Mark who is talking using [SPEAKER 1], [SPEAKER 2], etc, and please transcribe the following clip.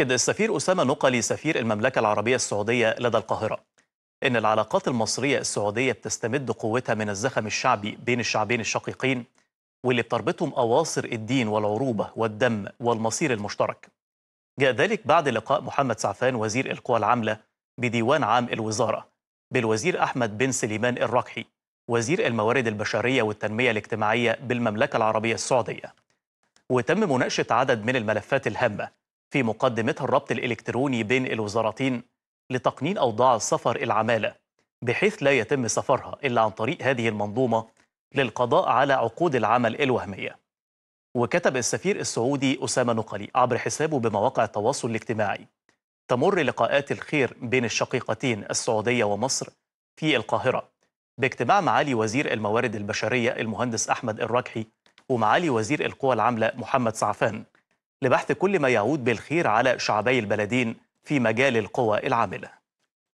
[SPEAKER 1] أكد السفير أسامة نقلي سفير المملكة العربية السعودية لدى القاهرة إن العلاقات المصرية السعودية بتستمد قوتها من الزخم الشعبي بين الشعبين الشقيقين واللي بتربطهم أواصر الدين والعروبة والدم والمصير المشترك جاء ذلك بعد لقاء محمد سعفان وزير القوى العاملة بديوان عام الوزارة بالوزير أحمد بن سليمان الرقحي وزير الموارد البشرية والتنمية الاجتماعية بالمملكة العربية السعودية وتم مناقشة عدد من الملفات الهامة في مقدمتها الربط الإلكتروني بين الوزارتين لتقنين أوضاع سفر العمالة بحيث لا يتم سفرها إلا عن طريق هذه المنظومة للقضاء على عقود العمل الوهمية وكتب السفير السعودي أسامة نقلي عبر حسابه بمواقع التواصل الاجتماعي تمر لقاءات الخير بين الشقيقتين السعودية ومصر في القاهرة باجتماع معالي وزير الموارد البشرية المهندس أحمد الركحي ومعالي وزير القوى العاملة محمد سعفان لبحث كل ما يعود بالخير على شعبي البلدين في مجال القوى العامله